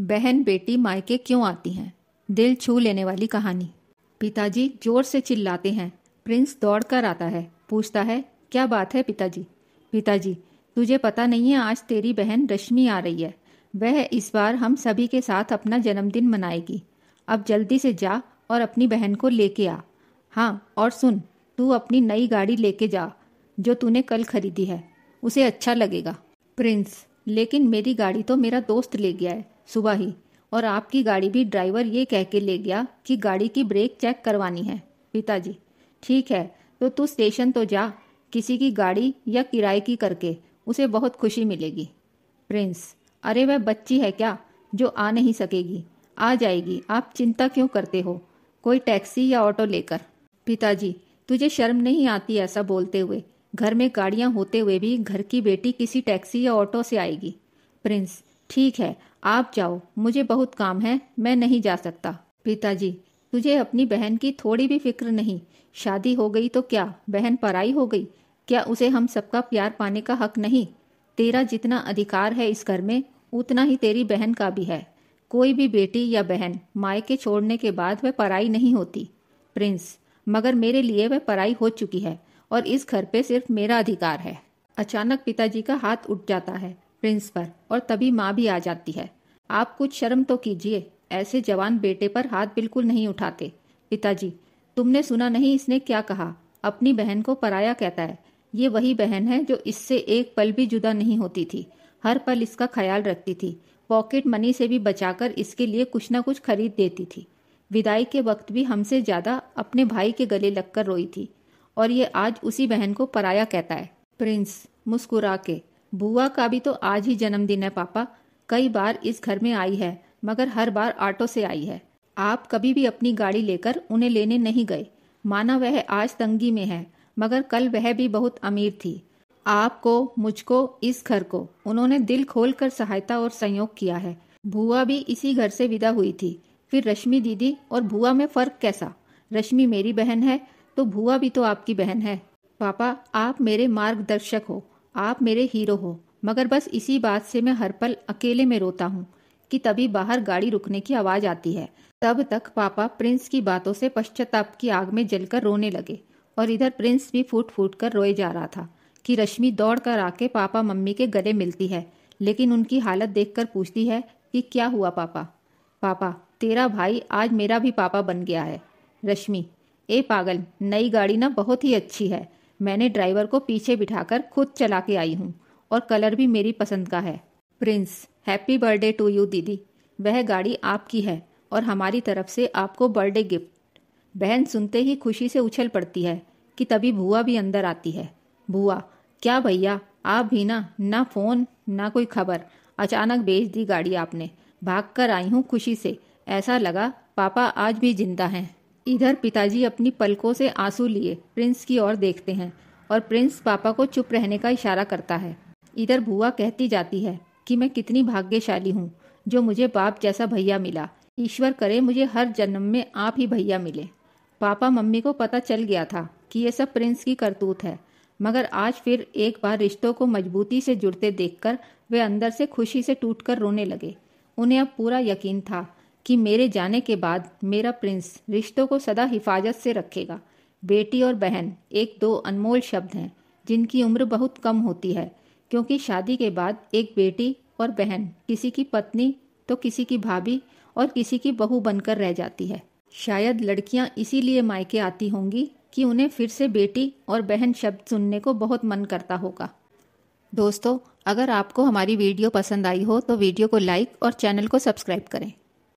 बहन बेटी मायके क्यों आती हैं दिल छू लेने वाली कहानी पिताजी जोर से चिल्लाते हैं प्रिंस दौड़ कर आता है पूछता है क्या बात है पिताजी पिताजी तुझे पता नहीं है आज तेरी बहन रश्मि आ रही है वह इस बार हम सभी के साथ अपना जन्मदिन मनाएगी अब जल्दी से जा और अपनी बहन को लेके आ हाँ और सुन तू अपनी नई गाड़ी लेके जा जो तूने कल खरीदी है उसे अच्छा लगेगा प्रिंस लेकिन मेरी गाड़ी तो मेरा दोस्त ले गया है सुबह ही और आपकी गाड़ी भी ड्राइवर ये कह के ले गया कि गाड़ी की ब्रेक चेक करवानी है पिताजी ठीक है तो तू स्टेशन तो जा किसी की गाड़ी या किराए की करके उसे बहुत खुशी मिलेगी प्रिंस अरे वह बच्ची है क्या जो आ नहीं सकेगी आ जाएगी आप चिंता क्यों करते हो कोई टैक्सी या ऑटो लेकर पिताजी तुझे शर्म नहीं आती ऐसा बोलते हुए घर में गाड़ियां होते हुए भी घर की बेटी किसी टैक्सी या ऑटो से आएगी प्रिंस ठीक है आप जाओ मुझे बहुत काम है मैं नहीं जा सकता पिताजी तुझे अपनी बहन की थोड़ी भी फिक्र नहीं शादी हो गई तो क्या बहन पराई हो गई क्या उसे हम सबका प्यार पाने का हक नहीं तेरा जितना अधिकार है इस घर में उतना ही तेरी बहन का भी है कोई भी बेटी या बहन मायके छोड़ने के बाद वह पराई नहीं होती प्रिंस मगर मेरे लिए वह पराई हो चुकी है और इस घर पे सिर्फ मेरा अधिकार है अचानक पिताजी का हाथ उठ जाता है प्रिंस पर और तभी माँ भी आ जाती है आप कुछ शर्म तो कीजिए ऐसे जवान बेटे पर हाथ बिल्कुल नहीं उठाते पिताजी तुमने सुना नहीं इसने क्या कहा अपनी बहन को पराया कहता है ये वही बहन है जो इससे एक पल भी जुदा नहीं होती थी हर पल इसका ख्याल रखती थी पॉकेट मनी से भी बचाकर इसके लिए कुछ ना कुछ खरीद देती थी विदाई के वक्त भी हमसे ज्यादा अपने भाई के गले लगकर रोई थी और ये आज उसी बहन को पराया कहता है प्रिंस मुस्कुरा के बुआ का भी तो आज ही जन्मदिन है पापा कई बार इस घर में आई है मगर हर बार ऑटो से आई है आप कभी भी अपनी गाड़ी लेकर उन्हें लेने नहीं गए माना वह आज तंगी में है मगर कल वह भी बहुत अमीर थी आपको मुझको इस घर को उन्होंने दिल खोल कर सहायता और संयोग किया है भुआ भी इसी घर से विदा हुई थी फिर रश्मि दीदी और भुआ में फर्क कैसा रश्मि मेरी बहन है तो भुआ भी तो आपकी बहन है पापा आप मेरे मार्गदर्शक हो आप मेरे हीरो हो मगर बस इसी बात से मैं हर पल अकेले में रोता हूँ कि तभी बाहर गाड़ी रुकने की आवाज आती है तब तक पापा प्रिंस की बातों से पश्चाताप की आग में जलकर रोने लगे और इधर प्रिंस भी फूट फूट कर रोए जा रहा था कि रश्मि दौड़ कर आके पापा मम्मी के गले मिलती है लेकिन उनकी हालत देखकर पूछती है कि क्या हुआ पापा पापा तेरा भाई आज मेरा भी पापा बन गया है रश्मि ए पागल नई गाड़ी ना बहुत ही अच्छी है मैंने ड्राइवर को पीछे बिठाकर खुद चला के आई हूँ और कलर भी मेरी पसंद का है Prince happy birthday to you दीदी वह गाड़ी आपकी है और हमारी तरफ से आपको बर्थडे गिफ्ट बहन सुनते ही खुशी से उछल पड़ती है कि तभी भुआ भी अंदर आती है भुआ क्या भैया आप भी ना ना फोन ना कोई खबर अचानक भेज दी गाड़ी आपने भाग कर आई हूँ खुशी से ऐसा लगा पापा आज भी जिंदा हैं इधर पिताजी अपनी पलकों से आंसू लिए प्रिंस की ओर देखते हैं और प्रिंस पापा को चुप रहने का इशारा करता है इधर बुआ कहती जाती है कि मैं कितनी भाग्यशाली हूँ जो मुझे बाप जैसा भैया मिला ईश्वर करे मुझे हर जन्म में आप ही भैया मिले पापा मम्मी को पता चल गया था कि यह सब प्रिंस की करतूत है मगर आज फिर एक बार रिश्तों को मजबूती से जुड़ते देखकर वे अंदर से खुशी से टूटकर रोने लगे उन्हें अब पूरा यकीन था कि मेरे जाने के बाद मेरा प्रिंस रिश्तों को सदा हिफाजत से रखेगा बेटी और बहन एक दो अनमोल शब्द हैं जिनकी उम्र बहुत कम होती है क्योंकि शादी के बाद एक बेटी और बहन किसी की पत्नी तो किसी की भाभी और किसी की बहू बनकर रह जाती है शायद लड़कियां इसीलिए मायके आती होंगी कि उन्हें फिर से बेटी और बहन शब्द सुनने को बहुत मन करता होगा दोस्तों अगर आपको हमारी वीडियो पसंद आई हो तो वीडियो को लाइक और चैनल को सब्सक्राइब करें